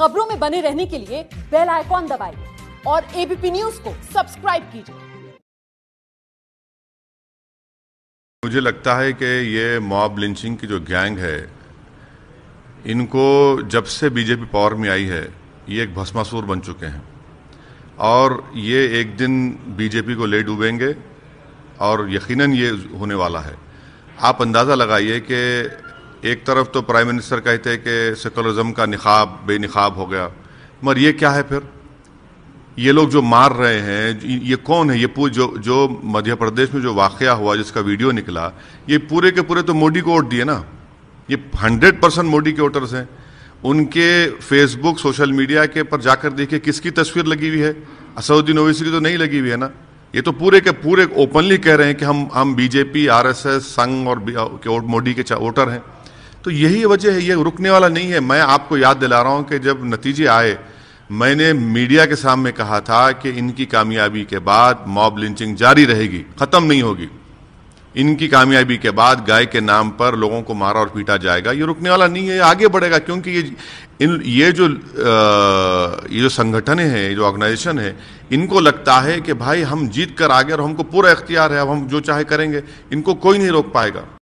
खबरों में बने रहने के लिए बेल आइकॉन दबाइए और एबीपी न्यूज को सब्सक्राइब कीजिए मुझे लगता है कि ये मॉब लिंचिंग की जो गैंग है इनको जब से बीजेपी पावर में आई है ये एक भस्मासुर बन चुके हैं और ये एक दिन बीजेपी को ले डूबेंगे और यकीनन ये होने वाला है आप अंदाज़ा लगाइए कि एक तरफ तो प्राइम मिनिस्टर कहते हैं कि सेकुलरिज्म का निखाब बेनिखाब हो गया मगर ये क्या है फिर ये लोग जो मार रहे हैं ये कौन है ये पूरे जो जो मध्य प्रदेश में जो वाक़ हुआ जिसका वीडियो निकला ये पूरे के पूरे तो मोदी को वोट दिए ना ये हंड्रेड परसेंट मोदी के वोटर्स हैं उनके फेसबुक सोशल मीडिया के पर जाकर देखिए किसकी तस्वीर लगी हुई है असदुद्दीन ओवैसी की तो नहीं लगी हुई है ना ये तो पूरे के पूरे ओपनली कह रहे हैं कि हम हम बीजेपी आरएसएस संघ और के मोदी के वोटर हैं तो यही वजह है ये रुकने वाला नहीं है मैं आपको याद दिला रहा हूँ कि जब नतीजे आए मैंने मीडिया के सामने कहा था कि इनकी कामयाबी के बाद मॉब लिंचिंग जारी रहेगी ख़त्म नहीं होगी इनकी कामयाबी के बाद गाय के नाम पर लोगों को मारा और पीटा जाएगा ये रुकने वाला नहीं है ये आगे बढ़ेगा क्योंकि ये इन ये जो आ, ये जो संगठन है जो ऑर्गेनाइजेशन है इनको लगता है कि भाई हम जीत कर आगे और हमको पूरा इख्तियार है अब हम जो चाहे करेंगे इनको कोई नहीं रोक पाएगा